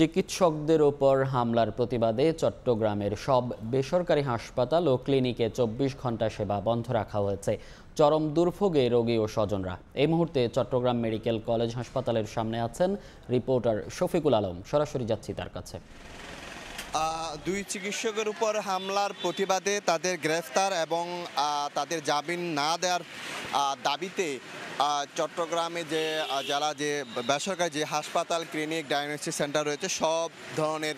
চিকিৎসকদের ওপর হামলার প্রতিবাদে চট্টগ্রামের সব বেসরকারি হাসপাতাল ও ক্লিনিকে চব্বিশ ঘন্টা সেবা বন্ধ রাখা হয়েছে চরম দুর্ভোগে রোগী ও স্বজনরা এই মুহূর্তে চট্টগ্রাম মেডিকেল কলেজ হাসপাতালের সামনে আছেন রিপোর্টার শফিকুল আলম সরাসরি যাচ্ছি তার কাছে দুই চিকিৎসকের উপর হামলার প্রতিবাদে তাদের গ্রেফতার এবং তাদের জামিন না দেওয়ার দাবিতে চট্টগ্রামে যে জেলা যে বেসরকারি যে হাসপাতাল ক্লিনিক ডায়াগনস্টিক সেন্টার রয়েছে সব ধরনের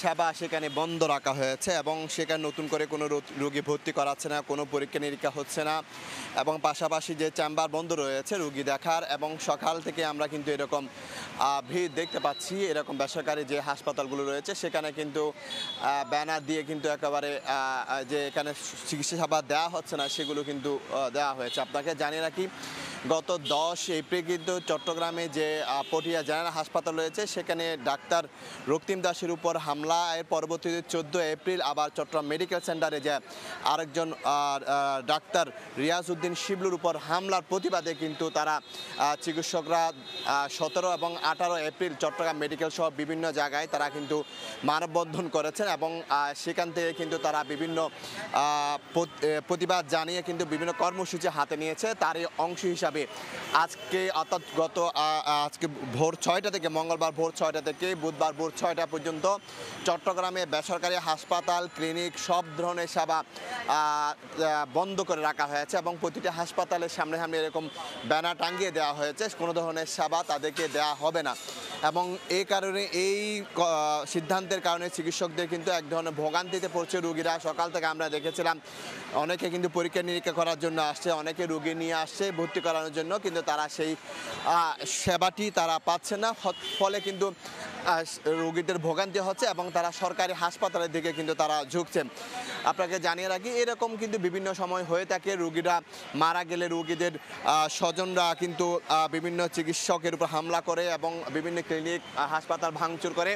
সেবা সেখানে বন্ধ রাখা হয়েছে এবং সেখানে নতুন করে কোনো রোগী ভর্তি করাচ্ছে না কোনো পরীক্ষা নিরীক্ষা হচ্ছে না এবং পাশাপাশি যে চেম্বার বন্ধ রয়েছে রুগী দেখার এবং সকাল থেকে আমরা কিন্তু এরকম ভিড় দেখতে পাচ্ছি এরকম বেসরকারি যে হাসপাতালগুলো রয়েছে সেখানে কিন্তু ব্যানার দিয়ে কিন্তু একেবারে যে এখানে চিকিৎসা সেবা দেওয়া হচ্ছে না সেগুলো কিন্তু দেওয়া হয়েছে আপনাকে জানিয়ে রাখি গত দশ এপ্রিল কিন্তু চট্টগ্রামে যে পটিয়া জেনারেল হাসপাতাল রয়েছে সেখানে ডাক্তার রক্তিম দাসের উপর হামলা এর পরবর্তীতে চোদ্দো এপ্রিল আবার চট্টগ্রাম মেডিকেল সেন্টারে যে আরেকজন ডাক্তার রিয়াজ উদ্দিন শিবলুর উপর হামলার প্রতিবাদে কিন্তু তারা চিকিৎসকরা সতেরো এবং আঠারো এপ্রিল চট্টগ্রাম মেডিকেল সহ বিভিন্ন জায়গায় তারা কিন্তু মানববন্ধন করেছেন এবং সেখান থেকে কিন্তু তারা বিভিন্ন প্রতিবাদ জানিয়ে কিন্তু বিভিন্ন কর্মসূচি হাতে নিয়েছে তারই অংশ হিসাবে যাবে আজকে অর্থাৎ গত আজকে ভোর ছয়টা থেকে মঙ্গলবার ভোর ছয়টা থেকে বুধবার ভোর ছয়টা পর্যন্ত চট্টগ্রামে বেসরকারি হাসপাতাল ক্লিনিক সব ধরনের সেবা বন্ধ করে রাখা হয়েছে এবং প্রতিটি হাসপাতালের সামনে সামনে এরকম ব্যানার টাঙিয়ে দেওয়া হয়েছে কোনো ধরনের সেবা তাদেরকে দেওয়া হবে না এবং এই কারণে এই সিদ্ধান্তের কারণে চিকিৎসকদের কিন্তু এক ধরনের ভোগান্তিতে পড়ছে রুগীরা সকাল থেকে আমরা দেখেছিলাম অনেকে কিন্তু পরীক্ষা নিরীক্ষা করার জন্য আসছে অনেকে রুগী নিয়ে আসছে ভর্তি করার করানোর জন্য কিন্তু তারা সেই সেবাটি তারা পাচ্ছে না ফলে কিন্তু রোগীদের ভোগান্তি হচ্ছে এবং তারা সরকারি হাসপাতালের দিকে কিন্তু তারা ঝুঁকছে আপনাকে জানিয়ে রাখি এরকম কিন্তু বিভিন্ন সময় হয়ে থাকে রোগীরা মারা গেলে রোগীদের স্বজনরা কিন্তু বিভিন্ন চিকিৎসকের উপর হামলা করে এবং বিভিন্ন ক্লিনিক হাসপাতাল ভাঙচুর করে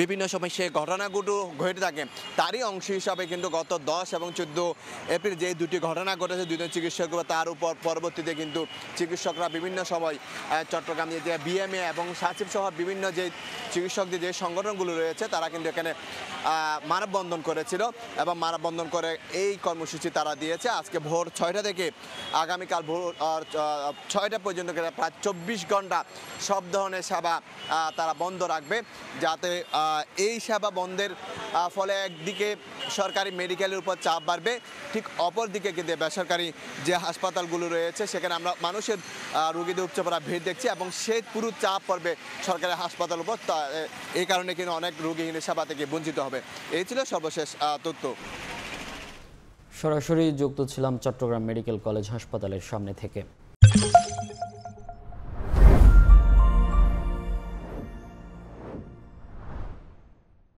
বিভিন্ন সময় সে ঘটনাগুলো ঘটে থাকে তারই অংশ হিসাবে কিন্তু গত দশ এবং চোদ্দ এপ্রিল যে দুটি ঘটনা ঘটেছে দুজন চিকিৎসক তার উপর পরবর্তীতে কিন্তু চিকিৎসকরা বিভিন্ন সময় চট্টগ্রাম যে বিএমএ এবং সাচিব সহ বিভিন্ন যে চিকিৎসকদের যে সংগঠনগুলো রয়েছে তারা কিন্তু এখানে মানববন্ধন করেছিল এবং মানববন্ধন করে এই কর্মসূচি তারা দিয়েছে আজকে ভোর ছয়টা থেকে আগামীকাল ভোর ছয়টা পর্যন্ত প্রায় চব্বিশ ঘন্টা সব ধরনের সেবা তারা বন্ধ রাখবে যাতে এই সেবা বন্ধের ফলে একদিকে সরকারি মেডিকেলের উপর চাপ বাড়বে ঠিক অপরদিকে কিন্তু বেসরকারি যে হাসপাতালগুলো রয়েছে সেখানে আমরা মানুষের রুগীদের উচ্চ পড়া ভিড় দেখছি এবং সে পুরো চাপ পড়বে সরকারি হাসপাতাল উপর তা এই কারণে কিন্তু অনেক রুগীহীন সেবা থেকে বঞ্চিত হবে এই ছিল সর্বশেষ তথ্য সরাসরি যুক্ত ছিলাম চট্টগ্রাম মেডিকেল কলেজ হাসপাতালের সামনে থেকে